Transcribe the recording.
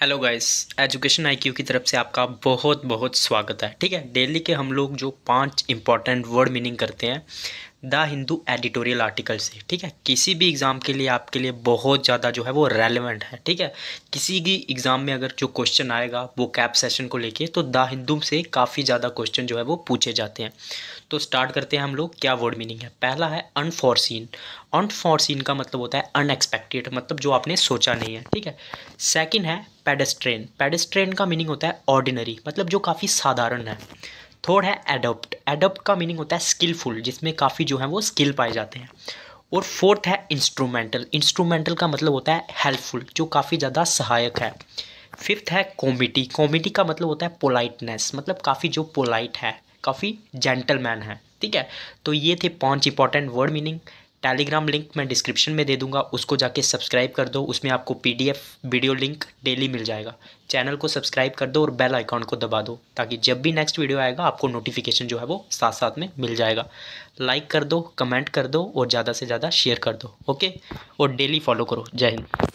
hello guys education IQ की तरफ से आपका बहुत बहुत स्वागत है ठीक है डेली के हम लोग जो पांच इंपॉर्टेंट वर्ड मीनिंग करते हैं द हिंदू एडिटोरियल आर्टिकल से ठीक है किसी भी एग्ज़ाम के लिए आपके लिए बहुत ज़्यादा जो है वो रेलेवेंट है ठीक है किसी भी एग्ज़ाम में अगर जो क्वेश्चन आएगा वो कैप सेशन को लेके तो द हिंदू से काफ़ी ज़्यादा क्वेश्चन जो है वो पूछे जाते हैं तो स्टार्ट करते हैं हम लोग क्या वर्ड मीनिंग है पहला है अनफॉर्सीन अनफॉर्सिन का मतलब होता है अनएक्सपेक्टेड मतलब जो आपने सोचा नहीं है ठीक है सेकेंड है पेडेस्ट्रेन पेडेस्ट्रेन का मीनिंग होता है ऑर्डिनरी मतलब जो काफ़ी साधारण है थर्ड है एडोप्ट एडोप्ट का मीनिंग होता है स्किलफुल जिसमें काफ़ी जो है वो स्किल पाए जाते हैं और फोर्थ है इंस्ट्रूमेंटल इंस्ट्रूमेंटल का मतलब होता है हेल्पफुल जो काफ़ी ज़्यादा सहायक है फिफ्थ है कॉमिटी कॉमिटी का मतलब होता है पोलाइटनेस मतलब काफ़ी जो पोलाइट है काफ़ी जेंटलमैन है ठीक है तो ये थे पांच important word meaning telegram link मैं डिस्क्रिप्शन में दे दूंगा उसको जाके सब्सक्राइब कर दो उसमें आपको पीडीएफ वीडियो लिंक डेली मिल जाएगा चैनल को सब्सक्राइब कर दो और बेल आइकॉन को दबा दो ताकि जब भी नेक्स्ट वीडियो आएगा आपको नोटिफिकेशन जो है वो साथ साथ में मिल जाएगा लाइक कर दो कमेंट कर दो और ज़्यादा से ज़्यादा शेयर कर दो ओके और डेली फॉलो करो जय हिंद